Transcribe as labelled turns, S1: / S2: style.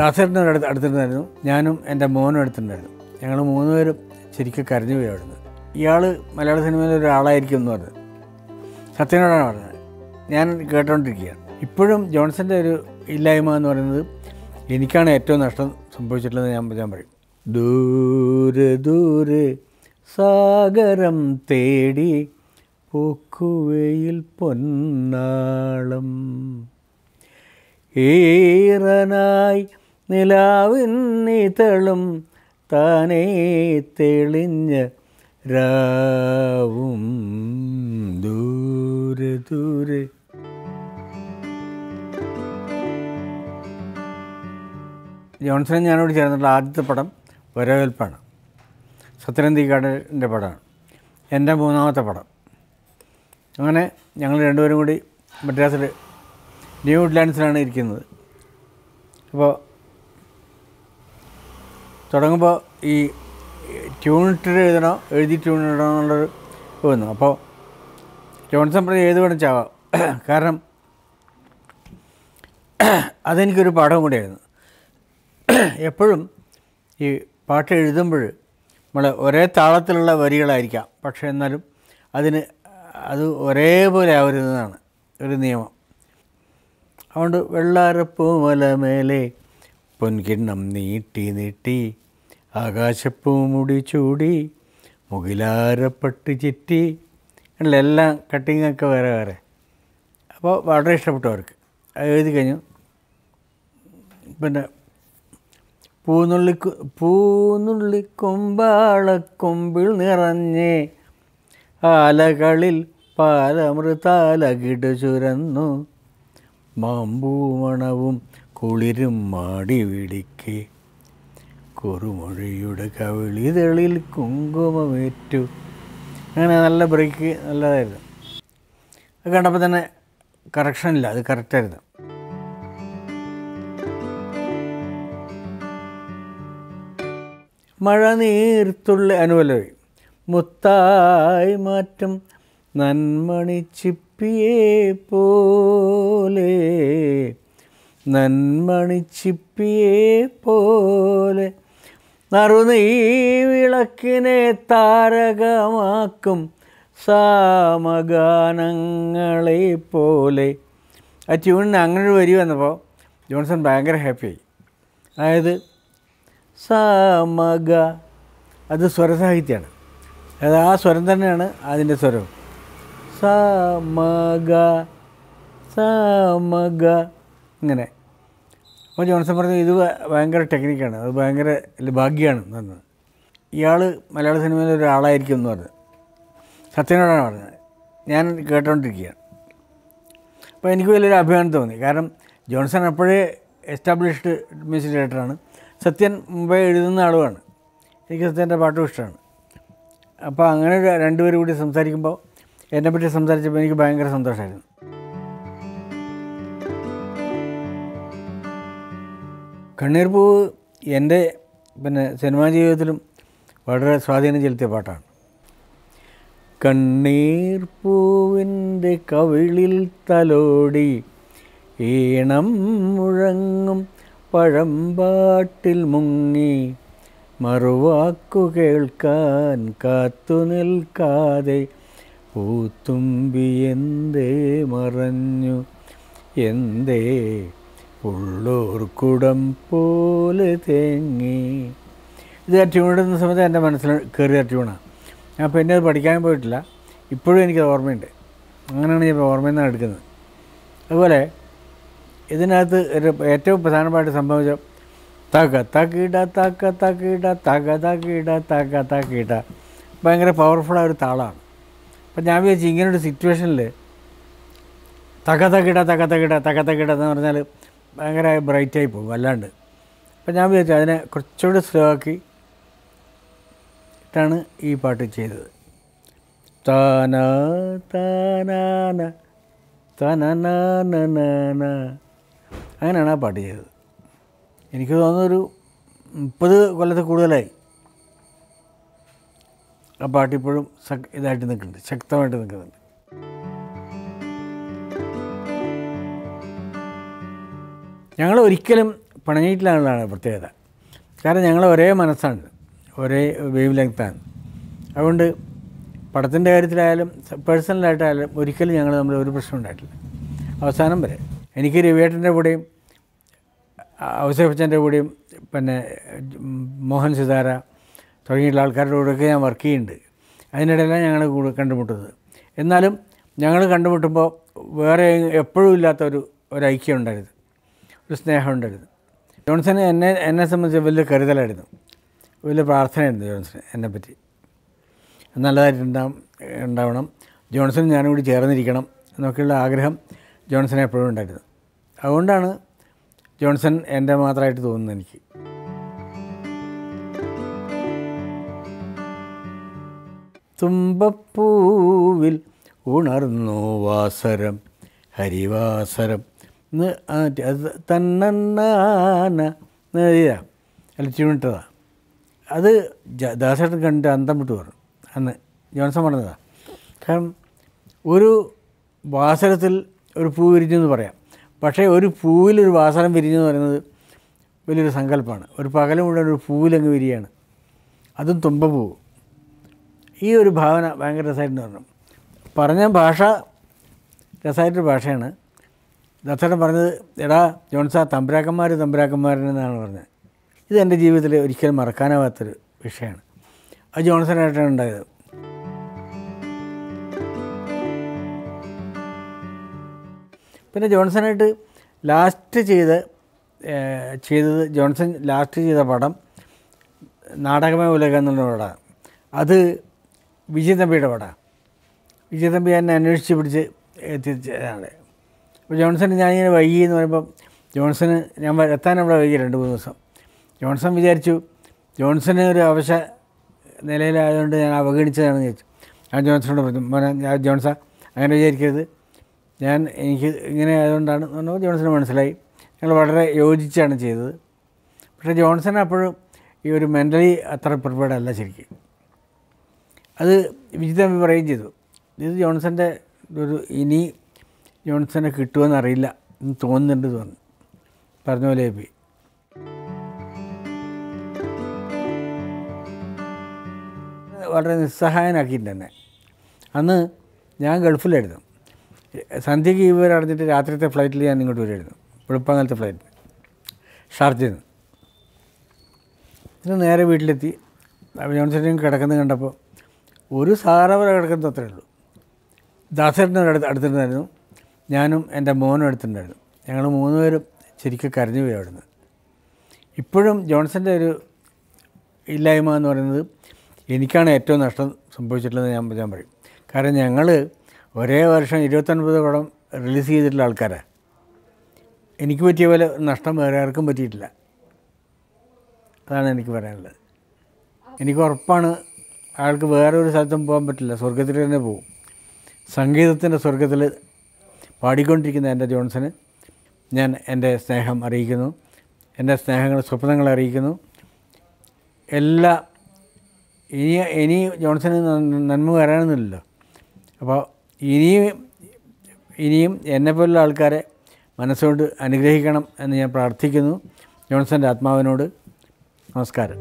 S1: ദാസേട്ടനും അടുത്ത് അടുത്തിരുന്നായിരുന്നു ഞാനും എൻ്റെ മോനും അടുത്തിട്ടുണ്ടായിരുന്നു ഞങ്ങൾ മൂന്നുപേരും പേരും ശരിക്കും കരഞ്ഞു പോയി അവിടുന്ന് ഇയാൾ മലയാള സിനിമയിലെ ഒരാളായിരിക്കും എന്ന് പറഞ്ഞത് സത്യനോടാണ് പറഞ്ഞത് ഞാൻ കേട്ടോണ്ടിരിക്കുകയാണ് ഇപ്പോഴും ജോൺസൻ്റെ ഒരു ഇല്ലായ്മ എന്ന് പറയുന്നത് എനിക്കാണ് ഏറ്റവും നഷ്ടം സംഭവിച്ചിട്ടുള്ളത് ഞാൻ ഞാൻ പറയും ദൂരെ ദൂരെ സാഗരം തേടി പൂക്കുവയിൽ പൊന്നാളം ഏറനായി നിലാവിന്നിതളും താനേ തെളിഞ്ഞ രാവും ദൂരെ ദൂരെ ജോൺസൺ ഞാനോട് ചേർന്നിട്ടുള്ള ആദ്യത്തെ പടം വരവേൽപ്പാണ് സത്യനന്ദിക്കാടിൻ്റെ പടമാണ് എൻ്റെ മൂന്നാമത്തെ പടം അങ്ങനെ ഞങ്ങൾ രണ്ടുപേരും കൂടി മദ്രാസിൽ ന്യൂ വുഡ്ലാൻഡ്സിലാണ് ഇരിക്കുന്നത് അപ്പോൾ തുടങ്ങുമ്പോൾ ഈ ട്യൂണിട്ടിട്ട് എഴുതണോ എഴുതി ട്യൂണിടണമെന്നുള്ളൊരു വന്നു അപ്പോൾ ജോൺസൺ പ്രതി ഏത് വേണം ചാവാം കാരണം അതെനിക്കൊരു പാഠം കൂടിയായിരുന്നു എപ്പോഴും ഈ പാട്ട് എഴുതുമ്പോൾ നമ്മൾ ഒരേ താളത്തിലുള്ള വരികളായിരിക്കാം പക്ഷേ എന്നാലും അതിന് അത് ഒരേപോലെ ആവരുതെന്നാണ് ഒരു നിയമം അതുകൊണ്ട് വെള്ളാരപ്പൂ മലമേലെ പൊൻകിണ്ണം നീട്ടി നീട്ടി ആകാശപ്പൂമുടി ചൂടി മുകിലാരപ്പട്ട് ചിറ്റി ഉള്ള എല്ലാം കട്ടിങ്ങൊക്കെ വേറെ വേറെ അപ്പോൾ വളരെ ഇഷ്ടപ്പെട്ടു അവർക്ക് എഴുതി കഴിഞ്ഞു പിന്നെ പൂന്നുള്ളി പൂന്നുള്ളി കൊമ്പാളക്കൊമ്പിൽ നിറഞ്ഞ് ആലകളിൽ പാലമൃതാലകിട് ചുരന്നു മാമ്പൂമണവും കുളിരും മാടി വിടിക്കേ കുറുമൊഴിയുടെ കവിളിതളിൽ കുങ്കുമമേറ്റു അങ്ങനെ നല്ല ബ്രേക്ക് നല്ലതായിരുന്നു അത് കണ്ടപ്പോൾ തന്നെ ഇല്ല അത് കറക്റ്റായിരുന്നു മഴ നീർത്തുള്ളി അനുവലോ മുത്തായി മാറ്റം നന്മണി ചിപ്പിയെ പോലെ നന്മണി ചിപ്പിയെ പോലെ നറുനീ വിളക്കിനെ താരകമാക്കും സാമഗാനങ്ങളെ പോലെ ആ ട്യൂണിന് അങ്ങനെ വരി വന്നപ്പോൾ ജോൺസൺ ഭയങ്കര ഹാപ്പിയായി അതായത് സാമഗ അത് സ്വരസാഹിത്യമാണ് അതായത് ആ സ്വരം തന്നെയാണ് അതിൻ്റെ സ്വരം സാമഗ സാമഗ ഇങ്ങനെ അപ്പോൾ ജോൺസൺ പറഞ്ഞു ഇത് ഭയങ്കര ടെക്നിക്കാണ് അത് ഭയങ്കര ഭാഗ്യമാണ് എന്ന് പറഞ്ഞത് ഇയാൾ മലയാള സിനിമയിലെ ഒരാളായിരിക്കും എന്ന് പറഞ്ഞത് സത്യനോടാണ് പറഞ്ഞത് ഞാൻ കേട്ടോണ്ടിരിക്കുകയാണ് അപ്പോൾ എനിക്ക് വലിയൊരു അഭിമാനം തോന്നി കാരണം ജോൺസൺ അപ്പോഴേ എസ്റ്റാബ്ലിഷ്ഡ് മ്യൂസിക് ഡയറക്ടറാണ് സത്യൻ മുമ്പേ എഴുതുന്ന ആളുമാണ് എനിക്ക് സത്യൻ്റെ പാട്ടും ഇഷ്ടമാണ് അപ്പോൾ അങ്ങനെ രണ്ടുപേരും കൂടി സംസാരിക്കുമ്പോൾ എന്നെപ്പറ്റി സംസാരിച്ചപ്പോൾ എനിക്ക് ഭയങ്കര സന്തോഷമായിരുന്നു കണ്ണീർ പൂവ് എൻ്റെ പിന്നെ സിനിമാ ജീവിതത്തിലും വളരെ സ്വാധീനം ചെലുത്തിയ പാട്ടാണ് കണ്ണീർ പൂവിൻ്റെ കവിളിൽ തലോടി ഈണം മുഴങ്ങും പഴമ്പാട്ടിൽ മുങ്ങി മറുവാക്കു കേൾക്കാൻ കാത്തു നിൽക്കാതെ പൂത്തുമ്പി എന്തേ മറഞ്ഞു എന്തേ ഉള്ളൂർക്കുടം പോലെ തേങ്ങി ഇത് ആ സമയത്ത് എൻ്റെ മനസ്സിൽ കയറിയ ട്യൂണാണ് ഞാൻ പിന്നെ അത് പഠിക്കാൻ പോയിട്ടില്ല ഇപ്പോഴും എനിക്കത് ഓർമ്മയുണ്ട് അങ്ങനെയാണ് ഞാൻ ഓർമ്മയിൽ നിന്നാണ് എടുക്കുന്നത് അതുപോലെ ഇതിനകത്ത് ഏറ്റവും പ്രധാനമായിട്ട് സംഭവിച്ച തക തകിട തക തകിട തക തകിട തക തകിട ഭയങ്കര പവർഫുള്ളായ ഒരു താളാണ് അപ്പം ഞാൻ വിചാരിച്ചു ഇങ്ങനൊരു സിറ്റുവേഷനിൽ തക തകിട തക തകിട തക തകിട എന്ന് പറഞ്ഞാൽ ഭയങ്കര ബ്രൈറ്റായി പോകും വല്ലാണ്ട് അപ്പം ഞാൻ വിചാരിച്ചു അതിനെ കുറച്ചുകൂടി സ്ലോ ആക്കി ഇട്ടാണ് ഈ പാട്ട് ചെയ്തത് താന താനാന തനനാന അങ്ങനെയാണ് ആ പാട്ട് ചെയ്തത് എനിക്ക് തോന്നുന്നൊരു മുപ്പത് കൊല്ലത്തെ കൂടുതലായി ആ പാട്ടിപ്പോഴും ഇതായിട്ട് നിൽക്കുന്നുണ്ട് ശക്തമായിട്ട് നിൽക്കുന്നുണ്ട് ഞങ്ങൾ ഒരിക്കലും പിണങ്ങിയിട്ടില്ലാന്നുള്ളതാണ് പ്രത്യേകത കാരണം ഞങ്ങൾ ഒരേ മനസ്സാണ് ഒരേ വേവ് ലെങ്ത്താണ് അതുകൊണ്ട് പടത്തിൻ്റെ കാര്യത്തിലായാലും പേഴ്സണലായിട്ടായാലും ഒരിക്കലും ഞങ്ങൾ തമ്മിൽ ഒരു പ്രശ്നം ഉണ്ടായിട്ടില്ല അവസാനം വരെ എനിക്ക് രവിയേട്ടൻ്റെ കൂടെയും അവസര ബച്ചൻ്റെ കൂടെയും പിന്നെ മോഹൻ സിതാര തുടങ്ങിയിട്ടുള്ള ആൾക്കാരുടെ കൂടെയൊക്കെ ഞാൻ വർക്ക് ചെയ്യുന്നുണ്ട് അതിനിടയിലാണ് ഞങ്ങൾ കൂടെ കണ്ടുമുട്ടുന്നത് എന്നാലും ഞങ്ങൾ കണ്ടുമുട്ടുമ്പോൾ വേറെ എപ്പോഴും ഇല്ലാത്ത ഒരു ഒരു ഐക്യം ഉണ്ടായിരുന്നു ഒരു സ്നേഹം ഉണ്ടായിരുന്നു ജോൺസന് എന്നെ എന്നെ സംബന്ധിച്ച് വലിയ കരുതലായിരുന്നു വലിയ പ്രാർത്ഥനയായിരുന്നു ജോൺസൺ എന്നെപ്പറ്റി നല്ലതായിട്ട് ഉണ്ടാവും ഉണ്ടാവണം ജോൺസൺ ഞാനും കൂടി ചേർന്നിരിക്കണം എന്നൊക്കെയുള്ള ആഗ്രഹം ജോൺസൺ എപ്പോഴും ഉണ്ടായിരുന്നു അതുകൊണ്ടാണ് ജോൺസൺ എൻ്റെ മാത്രമായിട്ട് തോന്നുന്നത് എനിക്ക് തുമ്പപ്പൂവിൽ ഉണർന്നു വാസരം ഹരിവാസരം തന്നന്നാന ഇതാ അലച്ചുവിട്ടതാണ് അത് ദാസേട്ടൻ കണ്ടിട്ട് അന്തം വിട്ട് പറഞ്ഞു അന്ന് ജോൺസൺ പറഞ്ഞതാണ് കാരണം ഒരു വാസരത്തിൽ ഒരു പൂ വിരിഞ്ഞെന്ന് പറയാം പക്ഷേ ഒരു പൂവിൽ ഒരു വാസനം വിരിഞ്ഞെന്ന് പറയുന്നത് വലിയൊരു സങ്കല്പമാണ് ഒരു പകൽ മുഴുവൻ ഒരു പൂവിലങ്ങ് വിരിയാണ് അതും തുമ്പപ്പൂ ഈ ഒരു ഭാവന ഭയങ്കര രസമായിട്ട് പറഞ്ഞു പറഞ്ഞ ഭാഷ രസമായിട്ടൊരു ഭാഷയാണ് ദത്തടൻ പറഞ്ഞത് എടാ ജോൺസാ തമ്പുരാക്കന്മാർ തമ്പുരാക്കന്മാരെന്നാണ് പറഞ്ഞത് ഇത് എൻ്റെ ജീവിതത്തിൽ ഒരിക്കലും മറക്കാനാവാത്തൊരു വിഷയമാണ് അത് ജോൺസനായിട്ടാണ് ഉണ്ടായത് പിന്നെ ജോൺസനായിട്ട് ലാസ്റ്റ് ചെയ്ത് ചെയ്തത് ജോൺസൺ ലാസ്റ്റ് ചെയ്ത പടം നാടകമേ ഉലകം എന്നുള്ള പടമാണ് അത് വിജയതമ്പിയുടെ പടം വിജയതമ്പി എന്നെ അന്വേഷിച്ച് പിടിച്ച് എത്തിച്ചതാണ് അപ്പോൾ ജോൺസൺ ഞാനിങ്ങനെ വൈകി എന്ന് പറയുമ്പോൾ ജോൺസണ് ഞാൻ എത്താൻ അവിടെ വൈകി രണ്ട് മൂന്ന് ദിവസം ജോൺസൺ വിചാരിച്ചു ജോൺസന് ഒരു അവശ നിലയിലായതുകൊണ്ട് ഞാൻ അവഗണിച്ചതാണെന്ന് ചോദിച്ചു ഞാൻ ജോൺസണോട് പറഞ്ഞു ഞാൻ ജോൺസ അങ്ങനെ വിചാരിക്കരുത് ഞാൻ എനിക്ക് ഇങ്ങനെ ആയതുകൊണ്ടാണ് പറഞ്ഞു ജോൺസന് മനസ്സിലായി ഞങ്ങൾ വളരെ യോജിച്ചാണ് ചെയ്തത് പക്ഷേ ജോൺസൺ അപ്പോഴും ഈ ഒരു മെൻ്റലി അത്ര പ്രിപ്പേർഡ് അല്ല ശരിക്കും അത് വിജിത പറയുകയും ചെയ്തു ഇത് ജോൺസൻ്റെ ഒരു ഇനി ജോൺസനെ അറിയില്ല എന്ന് തോന്നുന്നുണ്ട് പറഞ്ഞു പറഞ്ഞ പോലെ എ പി വളരെ നിസ്സഹായനാക്കിയിട്ടുണ്ട് അന്ന് ഞാൻ ഗൾഫിലായിരുന്നു സന്ധ്യയ്ക്ക് ഇവർ അറിഞ്ഞിട്ട് രാത്രിത്തെ ഫ്ലൈറ്റിൽ ഞാൻ ഇങ്ങോട്ട് വരുമായിരുന്നു വെളുപ്പാങ്ങലത്തെ ഫ്ലൈറ്റിൽ ഷാർജയിൽ നിന്ന് പിന്നെ നേരെ വീട്ടിലെത്തി ജോൺസൺ കിടക്കുന്നത് കണ്ടപ്പോൾ ഒരു സാറവരെ കിടക്കുന്നത് അത്രയേ ഉള്ളൂ ദാസേട്ടൻ അടുത്ത് അടുത്തിരുന്നായിരുന്നു ഞാനും എൻ്റെ മോനും എടുത്തിട്ടുണ്ടായിരുന്നു ഞങ്ങൾ മൂന്ന് പേരും ശരിക്കും കരഞ്ഞു പോയി അവിടുന്ന് ഇപ്പോഴും ജോൺസൻ്റെ ഒരു ഇല്ലായ്മ എന്ന് പറയുന്നത് എനിക്കാണ് ഏറ്റവും നഷ്ടം സംഭവിച്ചിട്ടുള്ളത് ഞാൻ ഞാൻ പറയും കാരണം ഞങ്ങൾ ഒരേ വർഷം ഇരുപത്തൊൻപത് പടം റിലീസ് ചെയ്തിട്ടുള്ള ആൾക്കാരാണ് എനിക്ക് പറ്റിയ പോലെ നഷ്ടം വേറെ ആർക്കും പറ്റിയിട്ടില്ല അതാണ് എനിക്ക് പറയാനുള്ളത് എനിക്ക് ഉറപ്പാണ് അയാൾക്ക് വേറെ ഒരു സ്ഥലത്തും പോകാൻ പറ്റില്ല സ്വർഗത്തിൽ തന്നെ പോകും സംഗീതത്തിൻ്റെ സ്വർഗത്തിൽ പാടിക്കൊണ്ടിരിക്കുന്ന എൻ്റെ ജോൺസന് ഞാൻ എൻ്റെ സ്നേഹം അറിയിക്കുന്നു എൻ്റെ സ്നേഹങ്ങൾ സ്വപ്നങ്ങൾ അറിയിക്കുന്നു എല്ലാ ഇനി ഇനി ജോൺസന് നന്മ വരാനൊന്നുമില്ലല്ലോ അപ്പോൾ ഇനിയും ഇനിയും എന്നെപ്പോലുള്ള ആൾക്കാരെ മനസ്സുകൊണ്ട് അനുഗ്രഹിക്കണം എന്ന് ഞാൻ പ്രാർത്ഥിക്കുന്നു ജോൺസൻ്റെ ആത്മാവിനോട് നമസ്കാരം